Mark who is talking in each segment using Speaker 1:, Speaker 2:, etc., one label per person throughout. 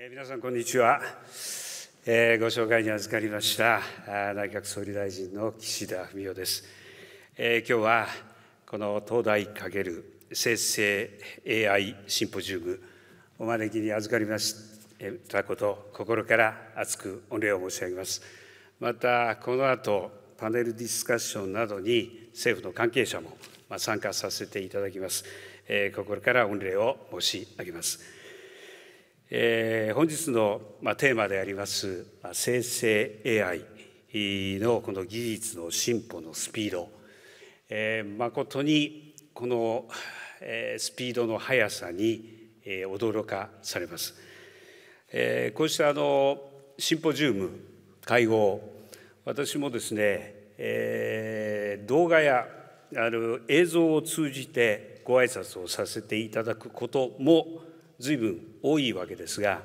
Speaker 1: えー、皆さん、こんにちは、えー、ご紹介に預かりました内閣総理大臣の岸田文雄です。えー、今日はこの東大かける生成 AI シンポジウムお招きに預かりましたこと心から厚く御礼を申し上げます。またこの後パネルディスカッションなどに政府の関係者も参加させていただきます。えー、心から御礼を申し上げます。え本日の、まあ、テーマであります、まあ、生成 AI のこの技術の進歩のスピード、え誠にこの、えスピードの速さに、え驚かされます。えこうしたあのシンポジウム会合私もですね、え動画やあの映像を通じてご挨拶をさせていただくことも随分多いわけですが、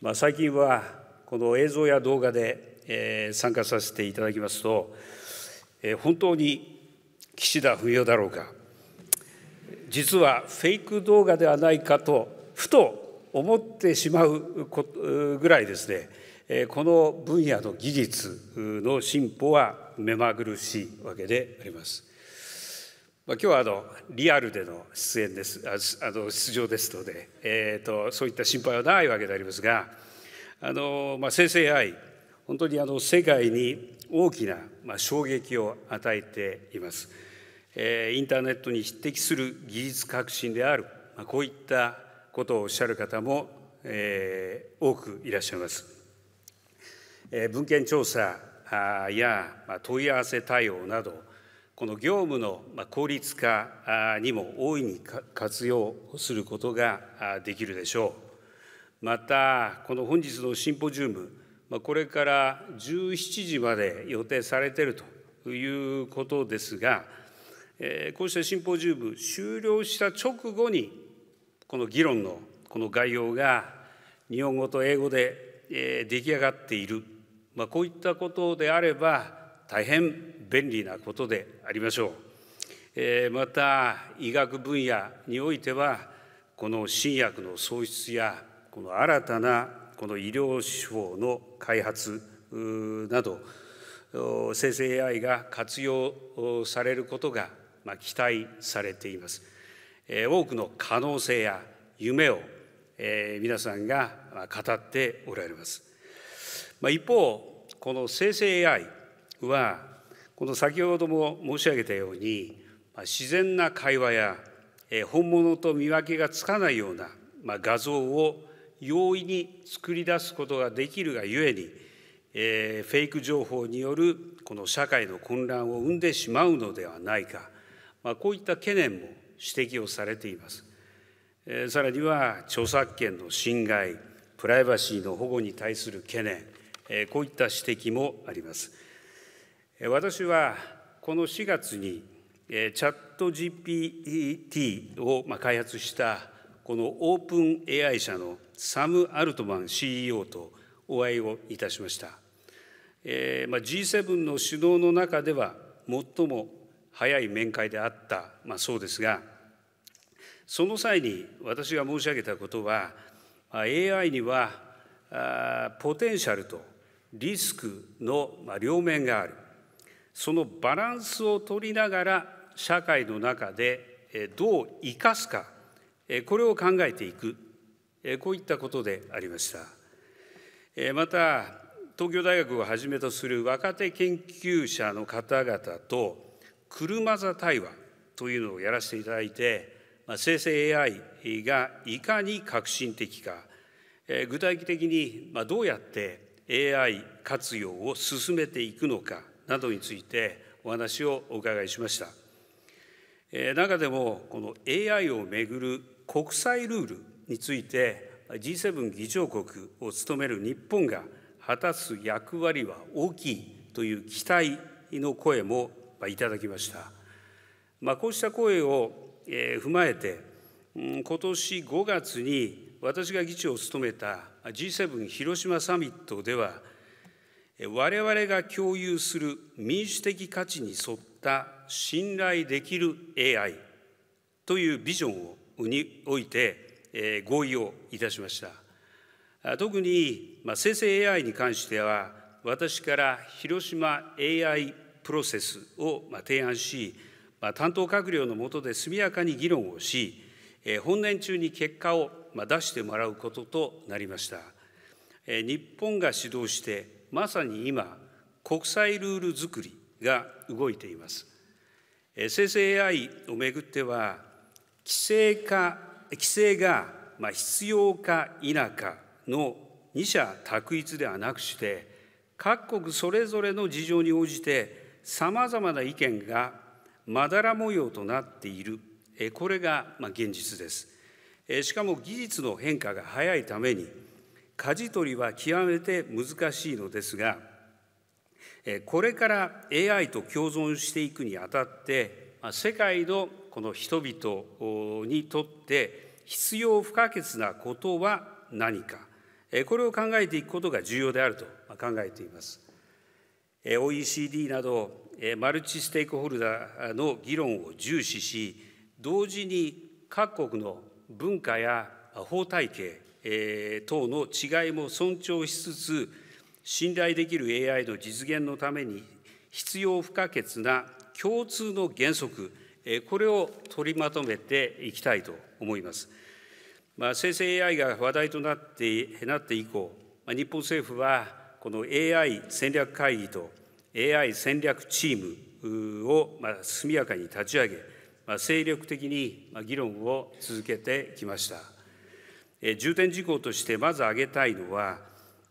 Speaker 1: まあ、最近はこの映像や動画で、えー、参加させていただきますと、えー、本当に岸田文雄だろうか実はフェイク動画ではないかとふと思ってしまうぐらいですねこの分野の技術の進歩は目まぐるしいわけであります。まあ、今日はあのリアルでの出演ですあの出場ですので、えーと、そういった心配はないわけでありますがあの、まあ、生成 AI 本当にあの世界に大きな、まあ、衝撃を与えています、えー、インターネットに匹敵する技術革新である、まあ、こういったことをおっしゃる方も、えー、多くいらっしゃいます、えー、文献調査や、まあ、問い合わせ対応などこの業務の効率化にも大いに活用することができるでしょう。また、この本日のシンポジウム、これから17時まで予定されているということですが、こうしたシンポジウム終了した直後に、この議論のこの概要が日本語と英語で出来上がっている、まこういったことであれば、大変便利なことでありましょう、また医学分野においてはこの新薬の創出やこの新たなこの医療手法の開発など生成 AI が活用されることが期待されています多くの可能性や夢を皆さんが語っておられます一方この生成 AI は、この先ほども申し上げたように、自然な会話や本物と見分けがつかないような画像を容易に作り出すことができるがゆえに、えフェイク情報によるこの社会の混乱を生んでしまうのではないか、まこういった懸念も指摘をされています。えさらには著作権の侵害、プライバシーの保護に対する懸念、えこういった指摘もあります。私はこの4月にチャット GPT を開発したこのオープン AI 社のサム・アルトマン CEO とお会いをいたしました。えまあ、G7 の首脳の中では最も早い面会であった、まあ、そうですがその際に私が申し上げたことは AI にはポテンシャルとリスクの両面があるそのバランスを取りながら社会の中でどう生かすかこれを考えていくこういったことでありましたまた東京大学をはじめとする若手研究者の方々と車座対話というのをやらせていただいて生成 AI がいかに革新的か具体的にどうやって AI 活用を進めていくのかなどについてお話をお伺いしました。中でもこの AI をめぐる国際ルールについて G7 議長国を務める日本が果たす役割は大きいという期待の声もいただきました。まあ、こうした声を踏まえて今年5月に私が議長を務めた G7 広島サミットでは我々が共有する民主的価値に沿った信頼できる AI というビジョンをにおいて合意をいたしました特に生成 AI に関しては私から広島 AI プロセスを提案し担当閣僚の下で速やかに議論をし本年中に結果を出してもらうこととなりました日本が主導してまさに今、国際ルール作りが動いています。生成 AI をめぐっては、規制か規制が必要か否かの二者択一ではなくして、各国それぞれの事情に応じて、さまざまな意見がまだら模様となっている、これが現実です。しかも技術の変化が早いために、舵取りは極めて難しいのですがこれから AI と共存していくにあたって世界のこの人々にとって必要不可欠なことは何かこれを考えていくことが重要であると考えています。OECD などマルチステークホルダーの議論を重視し同時に各国の文化や法体系えー、等の違いも尊重しつつ信頼できる AI の実現のために必要不可欠な共通の原則、えー、これを取りまとめていきたいと思います。まあ、生成 AI が話題となってなって以降、まあ、日本政府はこの AI 戦略会議と AI 戦略チームをまあ速やかに立ち上げ、まあ、精力的に議論を続けてきました。重点事項としてまず挙げたいのは、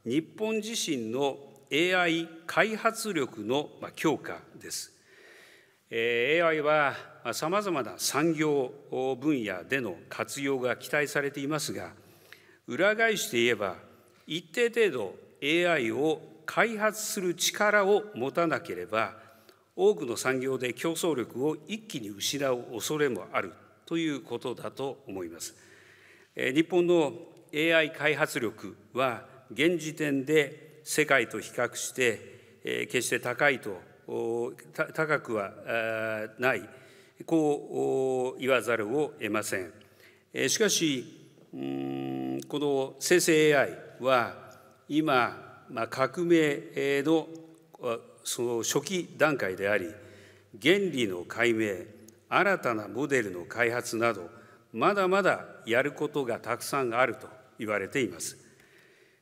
Speaker 1: 日本自身の AI 開発力の強化です。AI はさまざまな産業分野での活用が期待されていますが、裏返して言えば、一定程度 AI を開発する力を持たなければ、多くの産業で競争力を一気に失う恐れもあるということだと思います。日本の AI 開発力は現時点で世界と比較して決して高いと高くはないこう言わざるを得ませんしかしこの生成 AI は今革命のその初期段階であり原理の解明新たなモデルの開発などまだまだやることがたくさんあると言われています。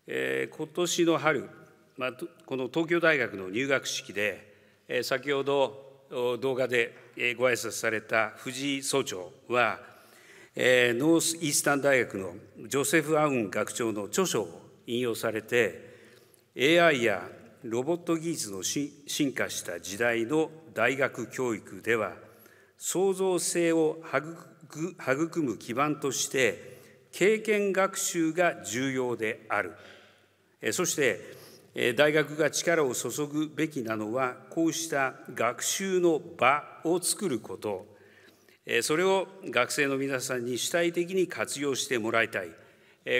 Speaker 1: えー、今年の春、まあ、この東京大学の入学式で、えー、先ほど動画でご挨拶された藤井総長は、えー、ノースイースタン大学のジョセフ・アウン学長の著書を引用されて AI やロボット技術の進化した時代の大学教育では創造性を育育む基盤として経験学習が重要であるそして大学が力を注ぐべきなのはこうした学習の場を作ることそれを学生の皆さんに主体的に活用してもらいたい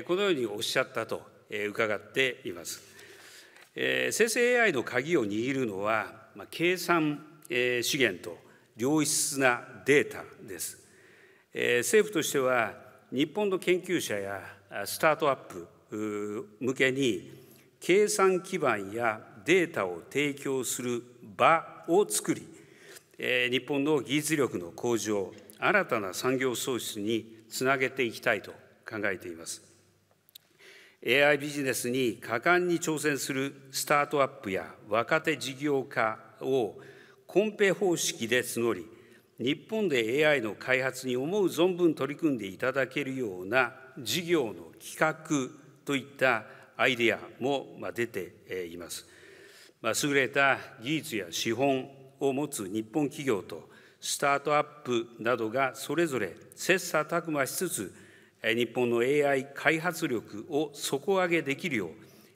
Speaker 1: このようにおっしゃったと伺っています生成 AI の鍵を握るのは計算資源と良質なデータです政府としては、日本の研究者やスタートアップ向けに、計算基盤やデータを提供する場を作り、日本の技術力の向上、新たな産業創出につなげていきたいと考えています。AI ビジネスに果敢に挑戦するスタートアップや若手事業家をコンペ方式で募り、日本で AI の開発に思う存分取り組んでいただけるような事業の企画といったアイデアも出ています。優れた技術や資本を持つ日本企業とスタートアップなどがそれぞれ切磋琢磨しつつ日本の AI 開発力を底上げできるよ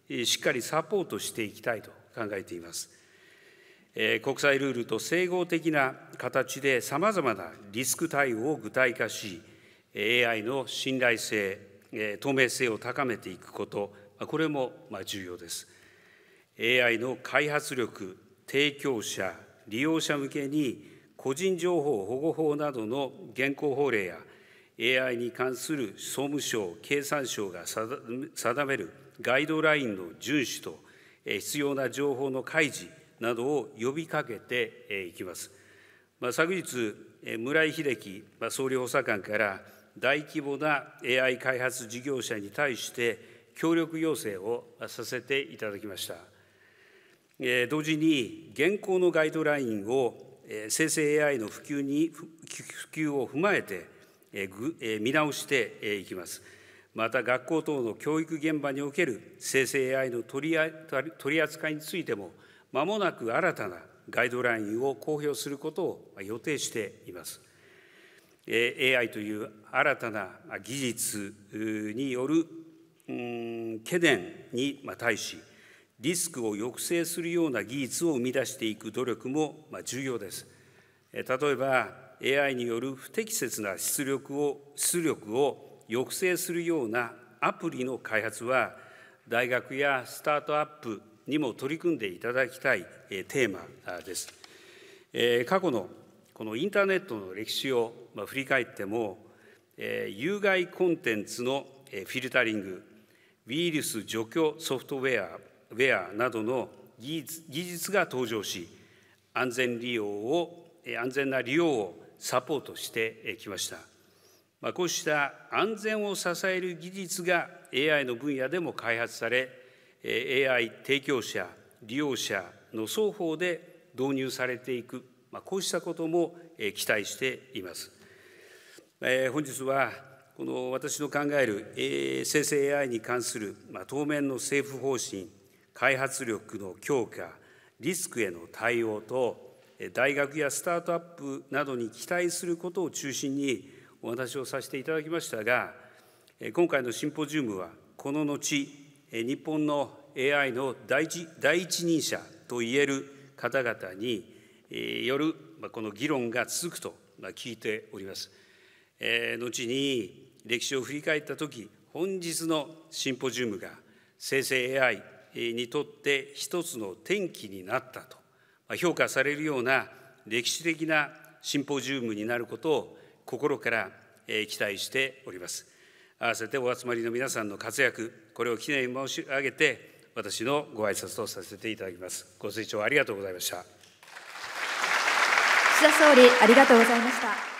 Speaker 1: うしっかりサポートしていきたいと考えています。国際ルールと整合的な形でさまざまなリスク対応を具体化し、AI の信頼性、透明性を高めていくこと、これも重要です。AI の開発力、提供者、利用者向けに、個人情報保護法などの現行法令や、AI に関する総務省、経産省が定めるガイドラインの遵守と、必要な情報の開示、などを呼びかけていきます。まあ、昨日、村井秀樹総理補佐官から大規模な AI 開発事業者に対して協力要請をさせていただきました。同時に現行のガイドラインを生成 AI の普及に普及を踏まえて見直していきます。また学校等の教育現場における生成 AI の取り扱いについてもまもなく新たなガイドラインを公表することを予定しています。AI という新たな技術による懸念に対し、リスクを抑制するような技術を生み出していく努力も重要です。例えば、AI による不適切な出力を出力を抑制するようなアプリの開発は、大学やスタートアップにも取り組んでいただきたいテーマです。過去のこのインターネットの歴史を振り返っても、有害コンテンツのフィルタリング、ウイルス除去ソフトウェアウェアなどの技術が登場し、安全利用を安全な利用をサポートしてきました。まこうした安全を支える技術が AI の分野でも開発され、AI 提供者、利用者の双方で導入されていく、まあ、こうしたことも期待しています。え本日はこの私の考える、え生成 AI に関する、まあ、当面の政府方針、開発力の強化、リスクへの対応と、大学やスタートアップなどに期待することを中心にお話をさせていただきましたが、今回のシンポジウムは、この後、日本の AI の第一第一人者といえる方々によるこの議論が続くと聞いております。後に歴史を振り返ったとき、本日のシンポジウムが生成 AI にとって一つの転機になったと評価されるような歴史的なシンポジウムになることを心から期待しております。合わせてお集まりの皆さんの活躍、これを記念申し上げて、私のご挨拶とさせていただきます。ご清聴ありがとうございました。岸田総理、ありがとうございました。